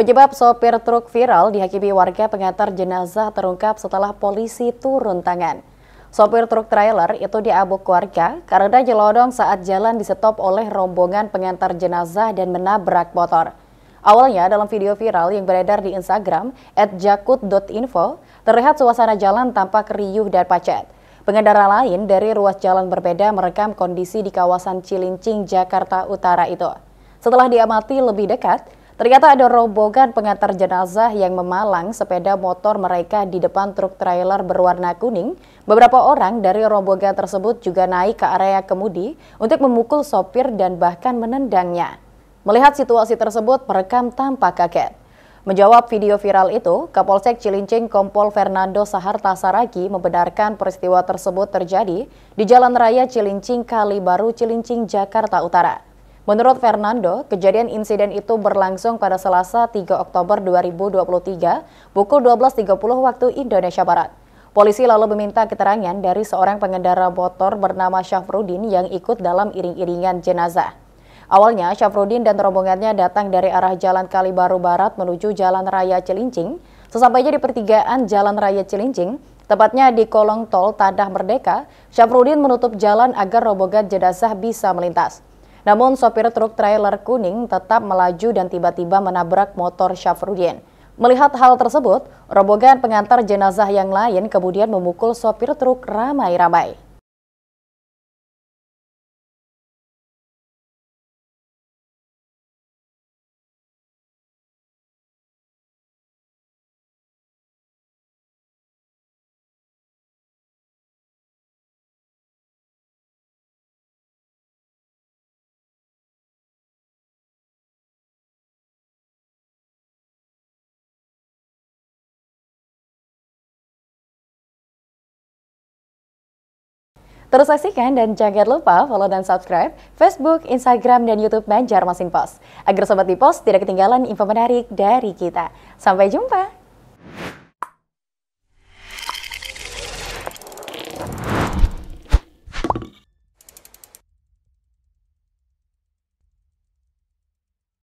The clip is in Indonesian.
Penyebab sopir truk viral dihakimi warga pengantar jenazah terungkap setelah polisi turun tangan. Sopir truk trailer itu diabuk warga karena jelodong saat jalan disetop oleh rombongan pengantar jenazah dan menabrak motor. Awalnya dalam video viral yang beredar di Instagram @jakut.info terlihat suasana jalan tampak riuh dan pacet. Pengendara lain dari ruas jalan berbeda merekam kondisi di kawasan Cilincing, Jakarta Utara itu. Setelah diamati lebih dekat, Ternyata ada rombongan pengantar jenazah yang memalang sepeda motor mereka di depan truk trailer berwarna kuning. Beberapa orang dari rombongan tersebut juga naik ke area kemudi untuk memukul sopir dan bahkan menendangnya. Melihat situasi tersebut, perekam tanpa kaget. Menjawab video viral itu, Kapolsek Cilincing Kompol Fernando Saharta Saragi membenarkan peristiwa tersebut terjadi di Jalan Raya Cilincing Kalibaru, Cilincing, Jakarta Utara. Menurut Fernando, kejadian insiden itu berlangsung pada Selasa 3 Oktober 2023 pukul 12.30 waktu Indonesia Barat. Polisi lalu meminta keterangan dari seorang pengendara motor bernama Syafrudin yang ikut dalam iring-iringan jenazah. Awalnya, Syafrudin dan rombongannya datang dari arah Jalan Kalibaru Barat menuju Jalan Raya Cilincing. Sesampainya di pertigaan Jalan Raya Cilincing, Tepatnya di kolong tol Tadah Merdeka, Syafrudin menutup jalan agar rombongan jenazah bisa melintas. Namun sopir truk trailer kuning tetap melaju dan tiba-tiba menabrak motor Syafrudin. Melihat hal tersebut, rombongan pengantar jenazah yang lain kemudian memukul sopir truk ramai-ramai. Terus saksikan dan jangan lupa follow dan subscribe Facebook, Instagram, dan Youtube Banjarmasin Pos. Agar Sobat di Pos tidak ketinggalan info menarik dari kita. Sampai jumpa!